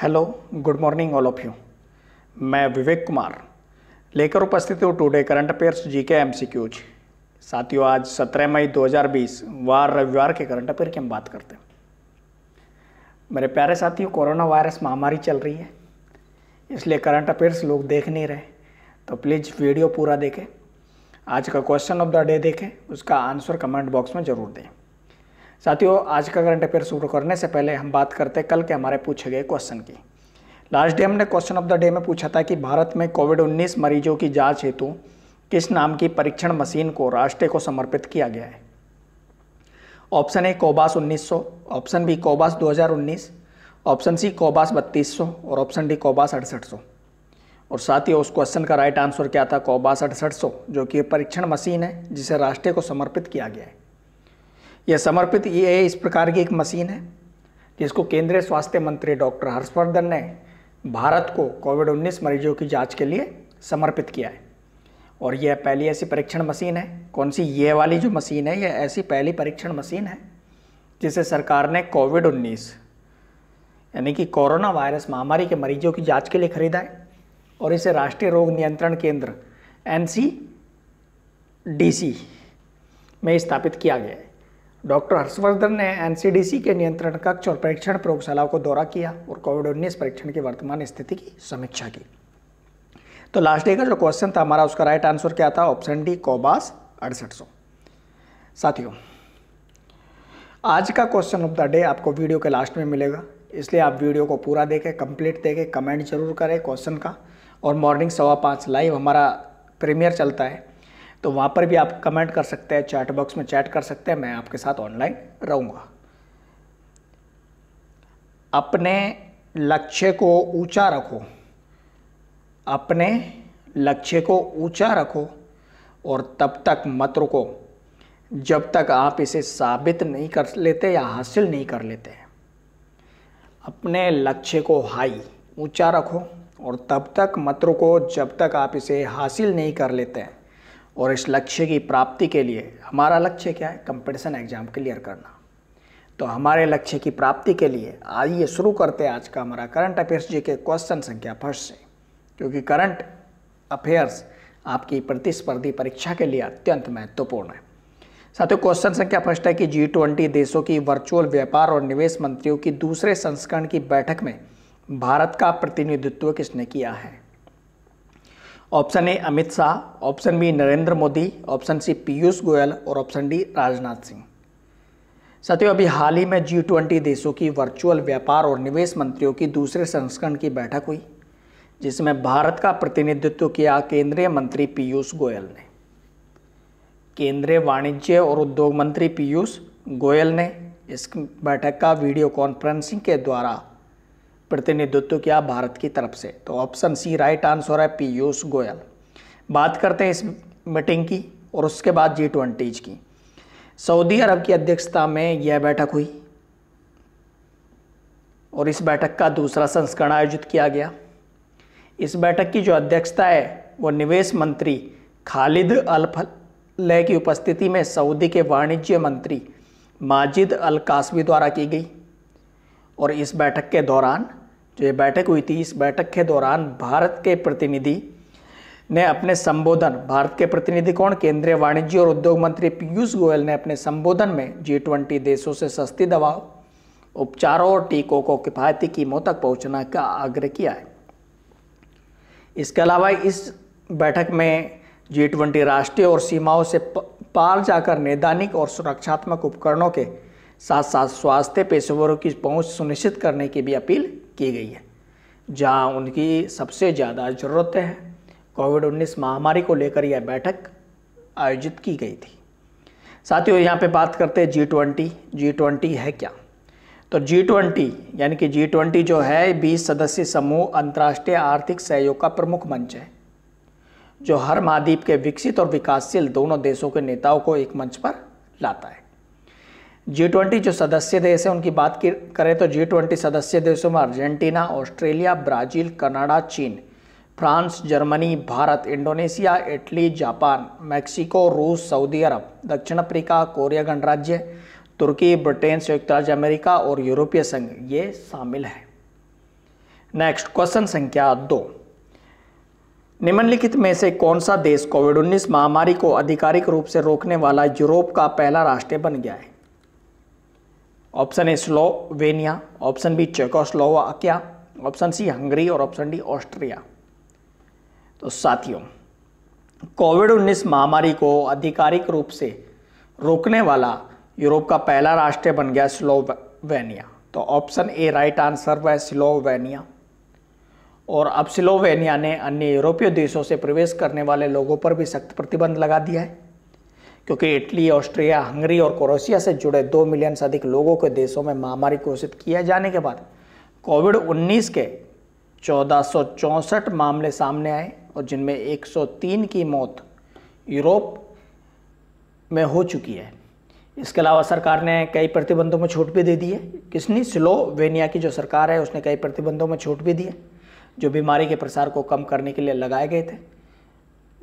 hello good morning all of you मैं विवेक कुमार लेकर उपस्थित हूँ टुडे करंट अफेयर्स जी के एम सी क्यूज साथियों आज 17 मई 2020 वार रविवार के करंट अफेयर की हम बात करते हैं मेरे प्यारे साथियों कोरोना वायरस महामारी चल रही है इसलिए करंट अफेयर्स लोग देख नहीं रहे तो प्लीज़ वीडियो पूरा देखें आज का क्वेश्चन ऑफ द डे देखें उसका आंसर कमेंट बॉक्स में ज़रूर दें साथियों आज का करंट अफेयर शुरू करने से पहले हम बात करते हैं कल के हमारे पूछे गए क्वेश्चन की लास्ट डे हमने क्वेश्चन ऑफ द डे में पूछा था कि भारत में कोविड 19 मरीजों की जांच हेतु किस नाम की परीक्षण मशीन को राष्ट्र को समर्पित किया गया है option A cobas 1900 option B cobas 2019 option C cobas 3200 और ऑप्शन डी कोबास अड़सठ और साथ ही उस क्वेश्चन का राइट आंसर क्या था कोबास अड़सठ जो कि परीक्षण मशीन है जिसे राष्ट्र को समर्पित किया गया है यह समर्पित ये इस प्रकार की एक मशीन है जिसको केंद्रीय स्वास्थ्य मंत्री डॉक्टर हर्षवर्धन ने भारत को कोविड 19 मरीजों की जांच के लिए समर्पित किया है और यह पहली ऐसी परीक्षण मशीन है कौन सी ये वाली जो मशीन है यह ऐसी पहली परीक्षण मशीन है जिसे सरकार ने कोविड 19 यानी कि कोरोना वायरस महामारी के मरीजों की जांच के लिए खरीदा है और इसे राष्ट्रीय रोग नियंत्रण केंद्र एन में स्थापित किया गया है डॉक्टर हर्षवर्धन ने एनसीडीसी के नियंत्रण कक्ष और परीक्षण प्रयोगशालाओं को दौरा किया और कोविड उन्नीस परीक्षण की वर्तमान स्थिति की समीक्षा की तो लास्ट डे का जो क्वेश्चन था हमारा उसका राइट आंसर क्या था ऑप्शन डी कोबास अड़सठ सौ साथियों आज का क्वेश्चन ऑफ द डे आपको वीडियो के लास्ट में मिलेगा इसलिए आप वीडियो को पूरा देखें कंप्लीट देखें कमेंट जरूर करें क्वेश्चन का और मॉर्निंग सवा पाँच लाइव हमारा प्रीमियर चलता है तो वहाँ पर भी आप कमेंट कर सकते हैं चैट बॉक्स में चैट कर सकते हैं मैं आपके साथ ऑनलाइन रहूँगा अपने लक्ष्य को ऊंचा रखो अपने लक्ष्य को ऊंचा रखो और तब तक मत रुको जब तक आप इसे साबित नहीं कर लेते या हासिल नहीं कर लेते अपने लक्ष्य को हाई ऊंचा रखो और तब तक मत रुको जब तक आप इसे हासिल नहीं कर लेते हैं और इस लक्ष्य की प्राप्ति के लिए हमारा लक्ष्य क्या है कंपटीशन एग्ज़ाम क्लियर करना तो हमारे लक्ष्य की प्राप्ति के लिए आइए शुरू करते हैं आज का हमारा करंट अफेयर्स जी के क्वेश्चन संख्या फर्स्ट से क्योंकि करंट अफेयर्स आपकी प्रतिस्पर्धी परीक्षा के लिए अत्यंत महत्वपूर्ण है साथ ही क्वेश्चन संख्या फर्स्ट है कि जी ट्वेंटी देशों की वर्चुअल व्यापार और निवेश मंत्रियों की दूसरे संस्करण की बैठक में भारत का प्रतिनिधित्व किसने किया है option A Amit Shah option B Narendra Modi option C Piyush Goyal और ऑप्शन डी राजनाथ सिंह साथियों अभी हाल ही में जी ट्वेंटी देशों की वर्चुअल व्यापार और निवेश मंत्रियों की दूसरे संस्करण की बैठक हुई जिसमें भारत का प्रतिनिधित्व किया केंद्रीय मंत्री पीयूष गोयल ने केंद्रीय वाणिज्य और उद्योग मंत्री पीयूष गोयल ने इस बैठक का वीडियो कॉन्फ्रेंसिंग के द्वारा प्रतिनिधित्व किया भारत की तरफ से तो ऑप्शन सी राइट आंसर है पीयूष गोयल बात करते हैं इस मीटिंग की और उसके बाद जी ट्वेंटीज की सऊदी अरब की अध्यक्षता में यह बैठक हुई और इस बैठक का दूसरा संस्करण आयोजित किया गया इस बैठक की जो अध्यक्षता है वो निवेश मंत्री खालिद अल फल की उपस्थिति में सऊदी के वाणिज्य मंत्री माजिद अल कासमी द्वारा की गई और इस बैठक के दौरान जो ये बैठक हुई थी इस बैठक के दौरान भारत के प्रतिनिधि ने अपने संबोधन भारत के प्रतिनिधि कौन केंद्रीय वाणिज्य और उद्योग मंत्री पीयूष गोयल ने अपने संबोधन में जी ट्वेंटी देशों से सस्ती दवा उपचारों और टीकों को किफ़ायती कीमों तक पहुंचना का आग्रह किया है इसके अलावा इस बैठक में जी ट्वेंटी राष्ट्रीय और सीमाओं से पार जाकर नैदानिक और सुरक्षात्मक उपकरणों के साथ साथ स्वास्थ्य पेशेवरों की पहुंच सुनिश्चित करने की भी अपील की गई है जहां उनकी सबसे ज़्यादा ज़रूरतें हैं कोविड 19 महामारी को लेकर यह बैठक आयोजित की गई थी साथियों यहाँ पे बात करते हैं जी ट्वेंटी जी ट्वेंटी है क्या तो जी ट्वेंटी यानी कि जी ट्वेंटी जो है बीस सदस्यीय समूह अंतर्राष्ट्रीय आर्थिक सहयोग का प्रमुख मंच है जो हर महाद्वीप के विकसित और विकासशील दोनों देशों के नेताओं को एक मंच पर लाता है जी ट्वेंटी जो सदस्य देश हैं उनकी बात की करें तो जी ट्वेंटी सदस्य देशों में अर्जेंटीना ऑस्ट्रेलिया ब्राज़ील कनाडा चीन France Germany Bharat Indonesia Italy Japan Mexico रूस सऊदी अरब दक्षिण अफ्रीका कोरिया गणराज्य तुर्की ब्रिटेन संयुक्त राज्य अमेरिका और यूरोपीय संघ ये शामिल है नेक्स्ट क्वेश्चन संख्या दो निम्नलिखित में से कौन सा देश कोविड 19 महामारी को आधिकारिक रूप से रोकने वाला यूरोप का पहला राष्ट्र बन गया है option A Slovenia option B Czechoslovakia option C Hungary और ऑप्शन डी ऑस्ट्रिया तो साथियों कोविड 19 महामारी को आधिकारिक रूप से रोकने वाला यूरोप का पहला राष्ट्र बन गया स्लोवेनिया तो ऑप्शन ए राइट आंसर वह स्लोवेनिया और अब स्लोवेनिया ने अन्य यूरोपीय देशों से प्रवेश करने वाले लोगों पर भी सख्त प्रतिबंध लगा दिया है क्योंकि इटली ऑस्ट्रिया हंगरी और क्रोशिया से जुड़े दो मिलियन से अधिक लोगों के देशों में महामारी घोषित किए जाने के बाद कोविड 19 के चौदह मामले सामने आए और जिनमें 103 की मौत यूरोप में हो चुकी है इसके अलावा सरकार ने कई प्रतिबंधों में छूट भी दे दी है किसनी स्लोवेनिया की जो सरकार है उसने कई प्रतिबंधों में छूट भी दी है जो बीमारी के प्रसार को कम करने के लिए लगाए गए थे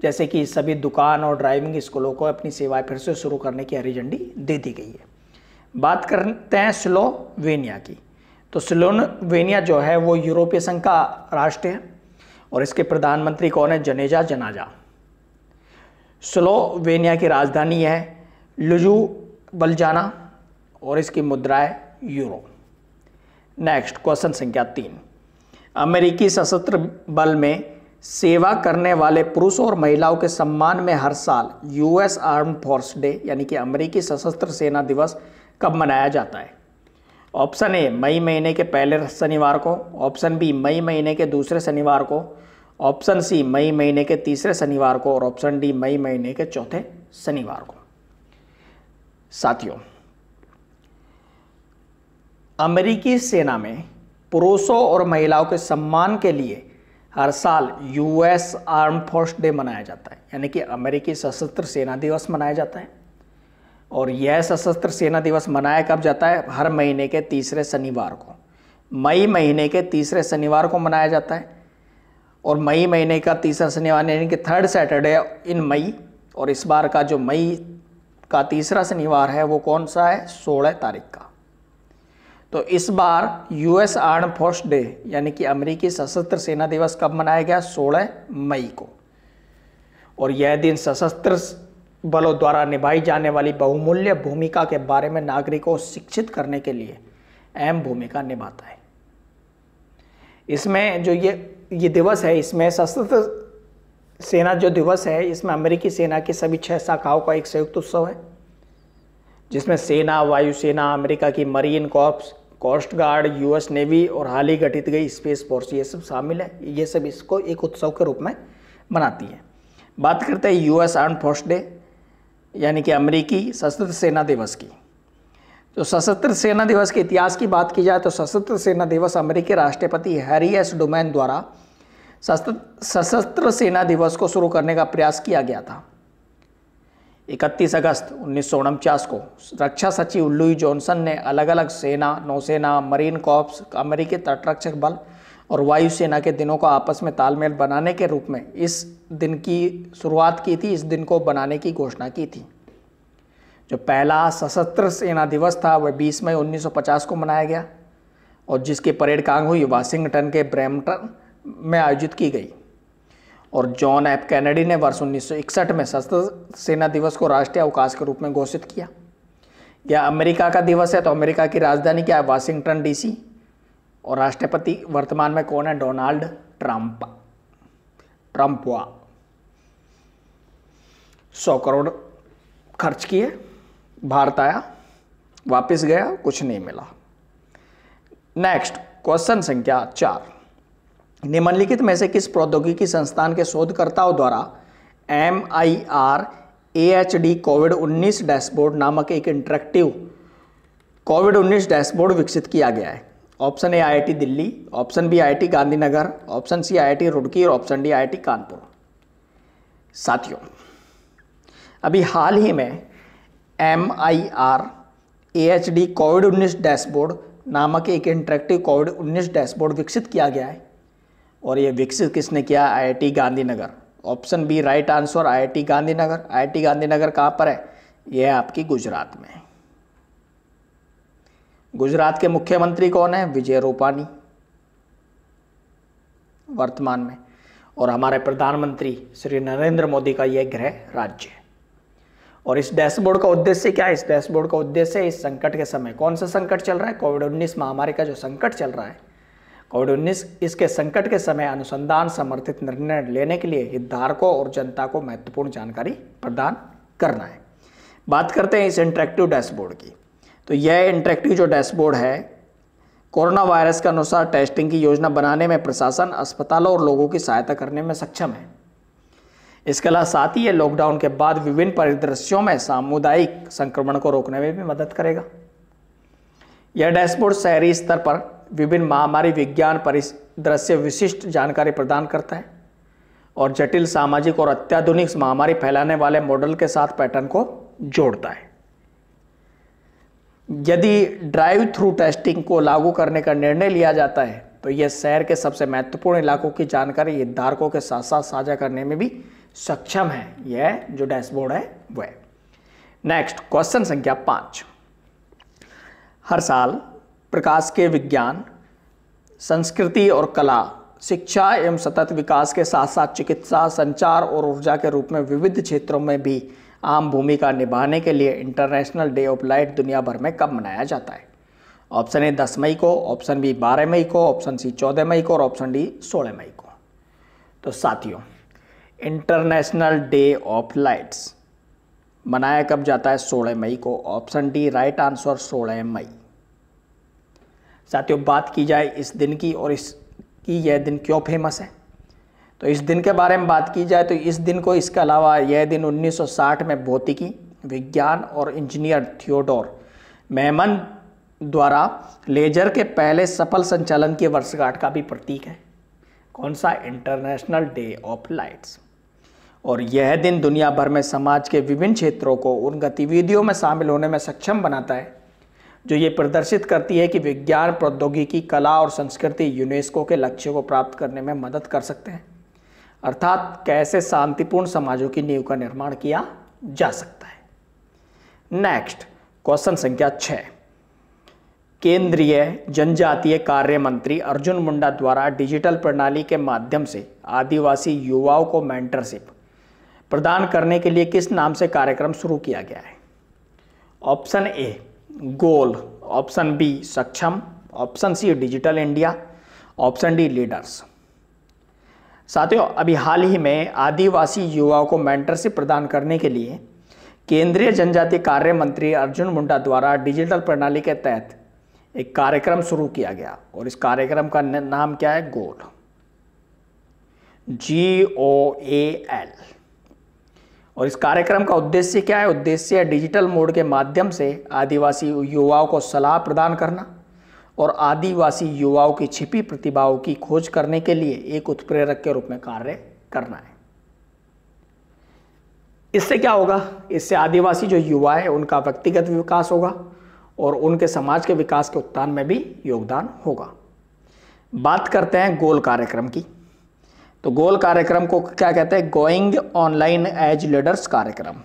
जैसे कि सभी दुकान और ड्राइविंग स्कूलों को अपनी सेवाएं फिर से शुरू करने की हरी झंडी दे दी गई है बात करते हैं स्लोवेनिया की तो स्लोवेनिया जो है वो यूरोपीय संघ का राष्ट्र है और इसके प्रधानमंत्री कौन है जनेजा जनाजा स्लोवेनिया की राजधानी है लुजू बलजाना और इसकी मुद्रा है यूरो नेक्स्ट क्वेश्चन संख्या तीन अमेरिकी सशस्त्र बल में सेवा करने वाले पुरुषों और महिलाओं के सम्मान में हर साल यूएस आर्म फोर्स डे यानी कि अमेरिकी सशस्त्र सेना दिवस कब मनाया जाता है ऑप्शन ए मई महीने के पहले शनिवार को ऑप्शन बी मई महीने के दूसरे शनिवार को ऑप्शन सी मई महीने के तीसरे शनिवार को और ऑप्शन डी मई महीने के चौथे शनिवार को साथियों अमेरिकी सेना में पुरुषों और महिलाओं के सम्मान के लिए हर साल यूएस आर्म फोर्स डे मनाया जाता है यानी कि अमेरिकी सशस्त्र सेना दिवस मनाया जाता है और यह सशस्त्र सेना दिवस मनाया कब जाता है हर महीने के तीसरे शनिवार को मई महीने के तीसरे शनिवार को मनाया जाता है और मई महीने का तीसरा शनिवार यानी कि थर्ड सैटरडे इन मई और इस बार का जो मई का तीसरा शनिवार है वो कौन सा है सोलह तारीख का तो इस बार यूएस आर्म फोर्स डे यानी कि अमेरिकी सशस्त्र सेना दिवस कब मनाया गया 16 मई को और यह दिन सशस्त्र बलों द्वारा निभाई जाने वाली बहुमूल्य भूमिका के बारे में नागरिकों को शिक्षित करने के लिए अहम भूमिका निभाता है इसमें जो ये ये दिवस है इसमें सशस्त्र सेना जो दिवस है इसमें अमेरिकी सेना की सभी छह शाखाओं का एक संयुक्त उत्सव है जिसमें सेना वायुसेना अमेरिका की marine corps coast guard US navy और हाल ही गठित गई स्पेस फोर्स ये सब शामिल है ये सब इसको एक उत्सव के रूप में मनाती है बात करते हैं यूएस आर्म फोर्स डे यानी कि अमेरिकी सशस्त्र सेना दिवस की तो सशस्त्र सेना दिवस के इतिहास की बात की जाए तो सशस्त्र सेना दिवस अमेरिकी राष्ट्रपति हैरी एस डोमैन द्वारा सशस्त्र सेना दिवस को शुरू करने का प्रयास किया गया था 31 अगस्त उन्नीस को रक्षा सचिव लुई जॉनसन ने अलग अलग सेना नौसेना मरीन कॉप्स अमेरिकी तटरक्षक बल और वायुसेना के दिनों को आपस में तालमेल बनाने के रूप में इस दिन की शुरुआत की थी इस दिन को बनाने की घोषणा की थी जो पहला सशस्त्र सेना दिवस था वह 20 मई 1950 को मनाया गया और जिसकी परेड कांग हुई वाशिंगटन के ब्रैमटन में आयोजित की गई और जॉन एप कैनेडी ने वर्ष 1961 में सशस्त्र सेना दिवस को राष्ट्रीय अवकाश के रूप में घोषित किया या अमेरिका का दिवस है तो अमेरिका की राजधानी क्या है वाशिंगटन डीसी और राष्ट्रपति वर्तमान में कौन है डोनाल्ड ट्रंप ट्रंप हुआ सौ करोड़ खर्च किए भारत आया वापस गया कुछ नहीं मिला नेक्स्ट क्वेश्चन संख्या चार निम्नलिखित में से किस प्रौद्योगिकी संस्थान के शोधकर्ताओं द्वारा M I R A H D covid उन्नीस डैशबोर्ड नामक एक इंटरेक्टिव कोविड उन्नीस डैशबोर्ड विकसित किया गया है option A I Delhi option B I Gandhinagar option C I Roorkee और ऑप्शन डी आई कानपुर साथियों अभी हाल ही में M I R A H D covid उन्नीस डैशबोर्ड नामक एक इंटरेक्टिव कोविड उन्नीस डैशबोर्ड विकसित किया गया है और ये विकसित किसने किया IIT Gandhinagar option B right answer IIT Gandhinagar IIT Gandhinagar कहाँ पर है ये है आपकी गुजरात में गुजरात के मुख्यमंत्री कौन है विजय रूपानी वर्तमान में और हमारे प्रधानमंत्री श्री नरेंद्र मोदी का यह गृह राज्य है और इस डैशबोर्ड का उद्देश्य क्या है इस डैशबोर्ड का उद्देश्य इस संकट के समय कौन सा संकट चल रहा है कोविड उन्नीस महामारी का जो संकट चल रहा है कोविड उन्नीस इसके संकट के समय अनुसंधान समर्थित निर्णय लेने के लिए हितधारकों और जनता को महत्वपूर्ण जानकारी प्रदान करना है बात करते हैं इस इंटरेक्टिव डैशबोर्ड की तो यह इंटरेक्टिव जो डैशबोर्ड है कोरोना वायरस के अनुसार टेस्टिंग की योजना बनाने में प्रशासन अस्पतालों और लोगों की सहायता करने में सक्षम है इसके अलावा साथ ही ये लॉकडाउन के बाद विभिन्न परिदृश्यों में सामुदायिक संक्रमण को रोकने में भी मदद करेगा यह डैशबोर्ड शहरी स्तर पर विभिन्न महामारी विज्ञान परिदृश्य विशिष्ट जानकारी प्रदान करता है और जटिल सामाजिक और अत्याधुनिक महामारी फैलाने वाले मॉडल के साथ पैटर्न को जोड़ता है यदि ड्राइव थ्रू टेस्टिंग को लागू करने का निर्णय लिया जाता है तो यह शहर के सबसे महत्वपूर्ण इलाकों की जानकारी हितधारकों के साथ साथ साझा करने में भी सक्षम है यह जो डैशबोर्ड है वह नेक्स्ट क्वेश्चन संख्या पांच हर साल प्रकाश के विज्ञान संस्कृति और कला शिक्षा एवं सतत विकास के साथ साथ चिकित्सा संचार और ऊर्जा के रूप में विविध क्षेत्रों में भी आम भूमिका निभाने के लिए इंटरनेशनल डे ऑफ लाइट दुनिया भर में कब मनाया जाता है ऑप्शन ए दस मई को ऑप्शन बी बारह मई को ऑप्शन सी चौदह मई को और ऑप्शन डी सोलह मई को तो साथियों इंटरनेशनल डे ऑफ लाइट्स मनाया कब जाता है सोलह मई को ऑप्शन डी राइट आंसर सोलह मई साथियों बात की जाए इस दिन की और इस की यह दिन क्यों फेमस है तो इस दिन के बारे में बात की जाए तो इस दिन को इसके अलावा यह दिन 1960 में भौतिकी विज्ञान और इंजीनियर थियोडोर मेमन द्वारा लेजर के पहले सफल संचालन की वर्षगांठ का भी प्रतीक है कौन सा इंटरनेशनल डे ऑफ लाइट्स और यह दिन दुनिया भर में समाज के विभिन्न क्षेत्रों को उन गतिविधियों में शामिल होने में सक्षम बनाता है जो ये प्रदर्शित करती है कि विज्ञान प्रौद्योगिकी कला और संस्कृति यूनेस्को के लक्ष्य को प्राप्त करने में मदद कर सकते हैं अर्थात कैसे शांतिपूर्ण समाजों की नींव का निर्माण किया जा सकता है नेक्स्ट क्वेश्चन संख्या छः केंद्रीय जनजातीय कार्य मंत्री अर्जुन मुंडा द्वारा डिजिटल प्रणाली के माध्यम से आदिवासी युवाओं को मेंटरशिप प्रदान करने के लिए किस नाम से कार्यक्रम शुरू किया गया है option A goal option B Saksham option C digital India option D leaders साथियों अभी हाल ही में आदिवासी युवाओं को मेंटरशिप प्रदान करने के लिए केंद्रीय जनजाति कार्य मंत्री अर्जुन मुंडा द्वारा डिजिटल प्रणाली के तहत एक कार्यक्रम शुरू किया गया और इस कार्यक्रम का नाम क्या है गोल जी ओ ए एल और इस कार्यक्रम का उद्देश्य क्या है उद्देश्य है डिजिटल मोड के माध्यम से आदिवासी युवाओं को सलाह प्रदान करना और आदिवासी युवाओं की छिपी प्रतिभाओं की खोज करने के लिए एक उत्प्रेरक के रूप में कार्य करना है इससे क्या होगा इससे आदिवासी जो युवा है उनका व्यक्तिगत विकास होगा और उनके समाज के विकास के उत्थान में भी योगदान होगा बात करते हैं गोल कार्यक्रम की तो गोल कार्यक्रम को क्या कहते हैं गोइंग ऑनलाइन एज लीडर्स कार्यक्रम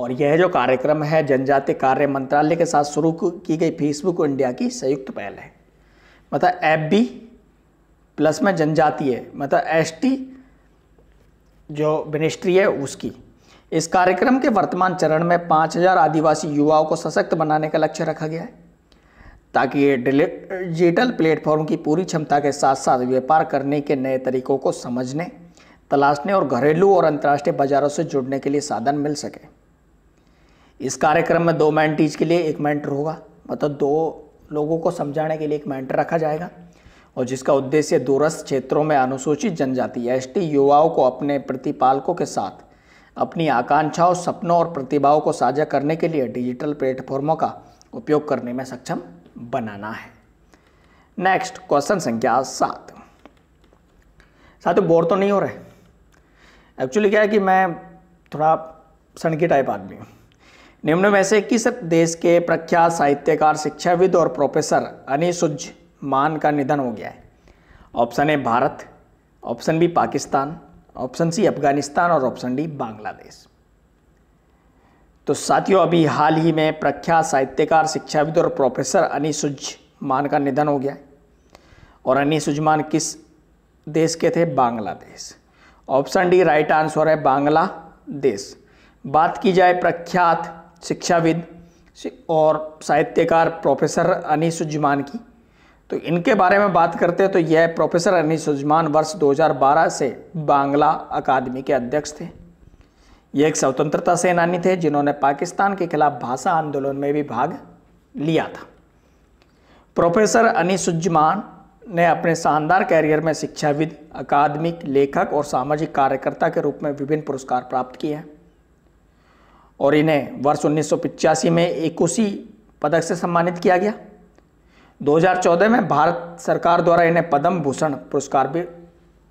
और यह जो कार्यक्रम है जनजातीय कार्य मंत्रालय के साथ शुरू की गई फेसबुक इंडिया की संयुक्त पहल है मतलब एप बी प्लस में जनजातीय मतलब एसटी जो मिनिस्ट्री है उसकी इस कार्यक्रम के वर्तमान चरण में 5000 आदिवासी युवाओं को सशक्त बनाने का लक्ष्य रखा गया है ताकि ये डिजिटल प्लेटफॉर्म की पूरी क्षमता के साथ साथ व्यापार करने के नए तरीकों को समझने तलाशने और घरेलू और अंतर्राष्ट्रीय बाज़ारों से जुड़ने के लिए साधन मिल सके इस कार्यक्रम में दो मैंटीज के लिए एक मैंटर होगा मतलब दो लोगों को समझाने के लिए एक मैंटर रखा जाएगा और जिसका उद्देश्य दूरस्थ क्षेत्रों में अनुसूचित जनजाति एस युवाओं को अपने प्रतिपालकों के साथ अपनी आकांक्षाओं सपनों और प्रतिभाओं को साझा करने के लिए डिजिटल प्लेटफॉर्मों का उपयोग करने में सक्षम बनाना है नेक्स्ट क्वेश्चन संख्या सात साथ बोर तो नहीं हो रहे एक्चुअली क्या है कि मैं थोड़ा सनकी टाइप आदमी हूँ निम्न में से किस देश के प्रख्यात साहित्यकार शिक्षाविद और प्रोफेसर अनिसुज मान का निधन हो गया है option A Bharat option B Pakistan option C Afghanistan और ऑप्शन डी बांग्लादेश तो साथियों अभी हाल ही में प्रख्यात साहित्यकार शिक्षाविद और प्रोफेसर अनीस उज्जमान का निधन हो गया है और अनीस सुजमान किस देश के थे Bangladesh option D right answer है बांग्लादेश बात की जाए प्रख्यात शिक्षाविद और साहित्यकार प्रोफेसर अनीस सुजमान की तो इनके बारे में बात करते हैं तो यह प्रोफेसर अनीस सुजमान वर्ष 2012 से बांग्ला अकादमी के अध्यक्ष थे ये एक स्वतंत्रता सेनानी थे जिन्होंने पाकिस्तान के खिलाफ भाषा आंदोलन में भी भाग लिया था प्रोफेसर अनी उज्जमान ने अपने शानदार कैरियर में शिक्षाविद अकादमिक लेखक और सामाजिक कार्यकर्ता के रूप में विभिन्न पुरस्कार प्राप्त किए हैं और इन्हें वर्ष उन्नीस में इक्कीसी पदक से सम्मानित किया गया 2014 में भारत सरकार द्वारा इन्हें पद्म भूषण पुरस्कार भी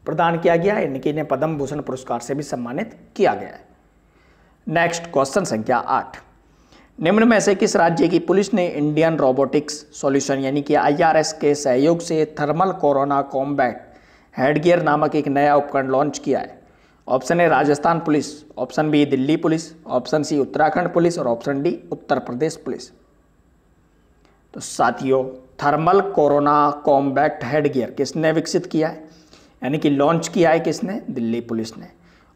प्रदान किया गया इनकी इन्हें पद्म भूषण पुरस्कार से भी सम्मानित किया गया है नेक्स्ट क्वेश्चन संख्या आठ निम्न में से किस राज्य की पुलिस ने इंडियन रोबोटिक्स सॉल्यूशन यानी कि आईआरएस के सहयोग से थर्मल कोरोना कॉम्बैट हेडगियर नामक एक नया उपकरण लॉन्च किया है option A Rajasthan police option B Delhi police option C Uttarakhand police और option D Uttar Pradesh police तो साथियों थर्मल कोरोना कॉम्बैट हेडगियर किसने विकसित किया है यानी कि लॉन्च किया है किसने दिल्ली पुलिस ने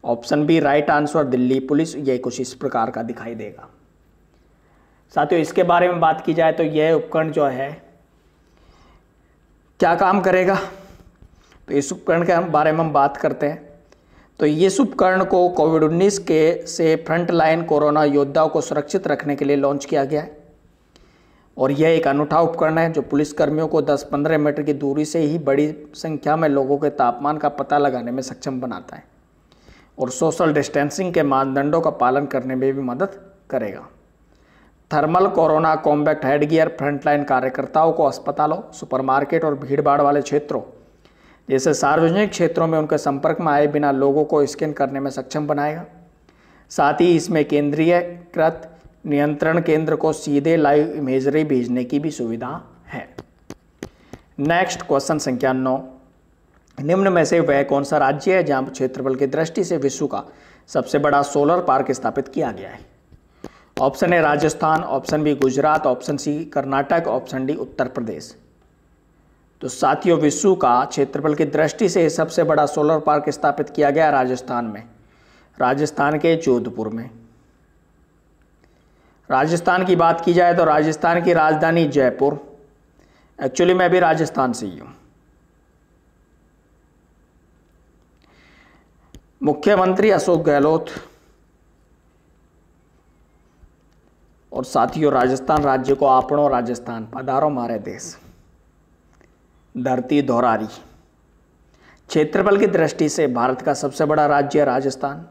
option B right answer Delhi police ये कुछ इस प्रकार का दिखाई देगा साथियों इसके बारे में बात की जाए तो यह उपकरण जो है क्या काम करेगा तो इस उपकरण के बारे में हम बात करते हैं तो इस उपकरण को कोविड 19 के से फ्रंट लाइन कोरोना योद्धाओं को सुरक्षित रखने के लिए लॉन्च किया गया है और यह एक अनूठा उपकरण है जो पुलिसकर्मियों को 10-15 मीटर की दूरी से ही बड़ी संख्या में लोगों के तापमान का पता लगाने में सक्षम बनाता है और सोशल डिस्टेंसिंग के मानदंडों का पालन करने में भी मदद करेगा thermal corona combat headgear frontline कार्यकर्ताओं को अस्पतालों सुपरमार्केट और भीड़भाड़ वाले क्षेत्रों जैसे सार्वजनिक क्षेत्रों में उनके संपर्क में आए बिना लोगों को स्कैन करने में सक्षम बनाएगा साथ ही इसमें केंद्रीय कृत नियंत्रण केंद्र को सीधे लाइव इमेजरी भेजने की भी सुविधा है नेक्स्ट क्वेश्चन संख्या नौ निम्न में से वह कौन सा राज्य है जहां क्षेत्रफल की दृष्टि से विश्व का सबसे बड़ा सोलर पार्क स्थापित किया गया है ऑप्शन है Rajasthan option B Gujarat option C Karnataka option D Uttar Pradesh तो साथियों विश्व का क्षेत्रफल की दृष्टि से सबसे बड़ा सोलर पार्क स्थापित किया गया राजस्थान में राजस्थान के जोधपुर में राजस्थान की बात की जाए तो राजस्थान की राजधानी जयपुर एक्चुअली मैं भी राजस्थान से ही हूँ मुख्यमंत्री अशोक गहलोत और साथियों राजस्थान राज्य को आपणो राजस्थान पधारो मारे देश धरती दोरारी क्षेत्रफल की दृष्टि से भारत का सबसे बड़ा राज्य है राजस्थान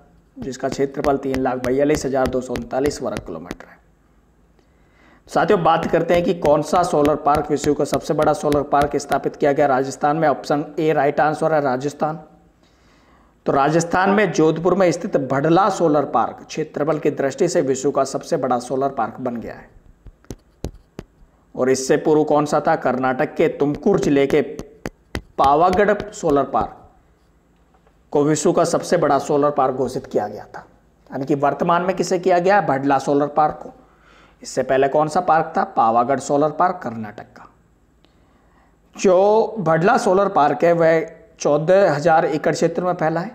जिसका क्षेत्रफल तीन लाख बयालीस हज़ार दो सौ उनतालीस वर्ग किलोमीटर है साथियों बात करते हैं कि कौन सा सोलर पार्क विश्व का सबसे बड़ा सोलर पार्क स्थापित किया गया राजस्थान में ऑप्शन ए राइट आंसर है राजस्थान तो राजस्थान में जोधपुर में स्थित भडला सोलर पार्क क्षेत्रफल की दृष्टि से विश्व का सबसे बड़ा सोलर पार्क बन गया है और इससे पूर्व कौन सा था कर्नाटक के तुमकुर जिले के पावागढ़ सोलर पार्क को विश्व का सबसे बड़ा सोलर पार्क घोषित किया गया था यानी कि वर्तमान में किसे किया गया भडला सोलर पार्क को इससे पहले कौन सा पार्क था पावागढ़ सोलर पार्क कर्नाटक का जो भडला सोलर पार्क है वह चौदह हजार एकड़ क्षेत्र में फैला है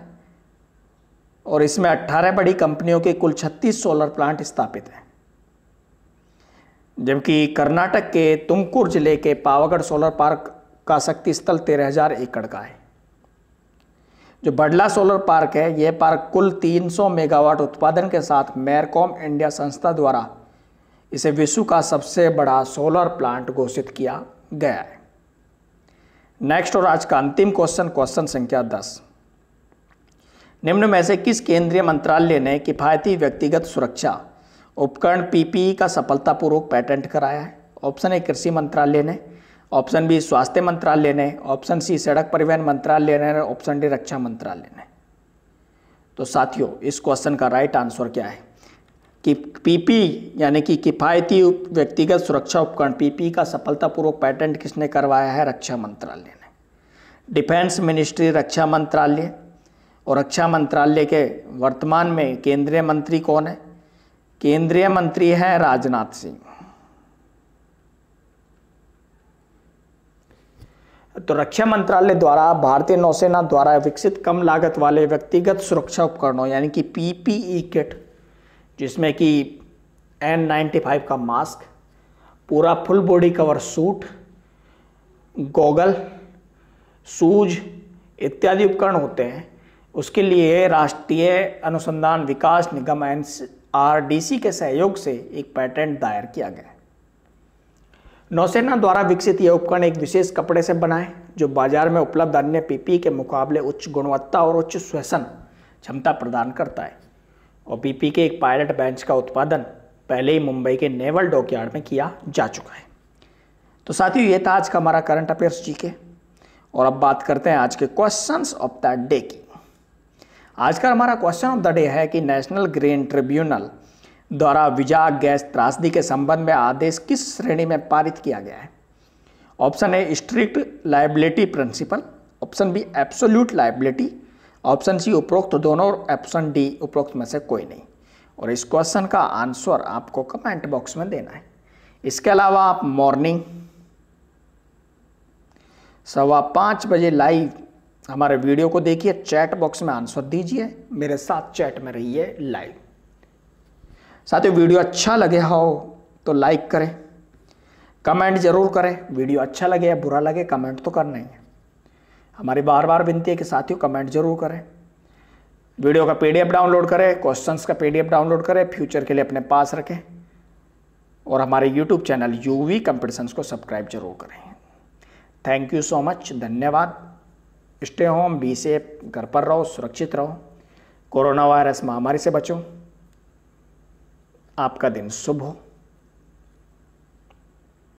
और इसमें 18 बड़ी कंपनियों के कुल 36 सोलर प्लांट स्थापित हैं जबकि कर्नाटक के तुमकुर जिले के पावागढ़ सोलर पार्क का शक्ति स्थल तेरह हजार एकड़ का है जो बडला सोलर पार्क है यह पार्क कुल 300 मेगावाट उत्पादन के साथ मैरकॉम इंडिया संस्था द्वारा इसे विश्व का सबसे बड़ा सोलर प्लांट घोषित किया गया है नेक्स्ट और आज का अंतिम क्वेश्चन क्वेश्चन संख्या दस निम्न में से किस केंद्रीय मंत्रालय ने किफायती व्यक्तिगत सुरक्षा उपकरण पीपीई e का सफलतापूर्वक पेटेंट कराया है ऑप्शन ए कृषि मंत्रालय ने ऑप्शन बी स्वास्थ्य मंत्रालय ने ऑप्शन सी सड़क परिवहन मंत्रालय ने ऑप्शन डी रक्षा मंत्रालय ने तो साथियों इस क्वेश्चन का राइट आंसर क्या है कि पीपी यानी कि किफ़ायती व्यक्तिगत सुरक्षा उपकरण पीपी का सफलतापूर्वक पैटेंट किसने करवाया है रक्षा मंत्रालय ने डिफेंस मिनिस्ट्री रक्षा मंत्रालय और रक्षा मंत्रालय के वर्तमान में केंद्रीय मंत्री कौन है केंद्रीय मंत्री हैं राजनाथ सिंह तो रक्षा मंत्रालय द्वारा भारतीय नौसेना द्वारा विकसित कम लागत वाले व्यक्तिगत सुरक्षा उपकरणों यानी कि पीपीई किट जिसमें कि N95 का मास्क पूरा full body cover suit goggle shoes इत्यादि उपकरण होते हैं उसके लिए राष्ट्रीय अनुसंधान विकास निगम एन के सहयोग से एक पैटेंट दायर किया गया नौसेना द्वारा विकसित यह उपकरण एक विशेष कपड़े से बनाए जो बाजार में उपलब्ध अन्य पीपी के मुकाबले उच्च गुणवत्ता और उच्च श्वसन क्षमता प्रदान करता है और बीपी के एक पायलट बेंच का उत्पादन पहले ही मुंबई के नेवल डॉकयार्ड में किया जा चुका है तो साथियों ये था आज का हमारा करंट अफेयर्स जी के और अब बात करते हैं आज के क्वेश्चंस ऑफ द डे की आज का हमारा क्वेश्चन ऑफ द डे है कि नेशनल ग्रीन ट्रिब्यूनल द्वारा विजा गैस त्रासदी के संबंध में आदेश किस श्रेणी में पारित किया गया है option A strict liability principle option B absolute liability option C उपरोक्त दोनों और ऑप्शन डी उपरोक्त में से कोई नहीं और इस क्वेश्चन का आंसर आपको कमेंट बॉक्स में देना है इसके अलावा आप मॉर्निंग सवा पाँच बजे लाइव हमारे वीडियो को देखिए चैट बॉक्स में आंसर दीजिए मेरे साथ चैट में रहिए लाइव साथ ही वीडियो अच्छा लगे हो तो लाइक करें कमेंट जरूर करें वीडियो अच्छा लगे या बुरा लगे कमेंट तो करना ही है हमारी बार बार विनती है कि साथियों कमेंट जरूर करें वीडियो का पीडीएफ डाउनलोड करें क्वेश्चंस का पीडीएफ डाउनलोड करें फ्यूचर के लिए अपने पास रखें और हमारे यूट्यूब चैनल यूवी कंपटीशंस को सब्सक्राइब जरूर करें थैंक यू सो मच धन्यवाद स्टे होम बी सेफ घर पर रहो सुरक्षित रहो कोरोना वायरस महामारी से बचो आपका दिन शुभ हो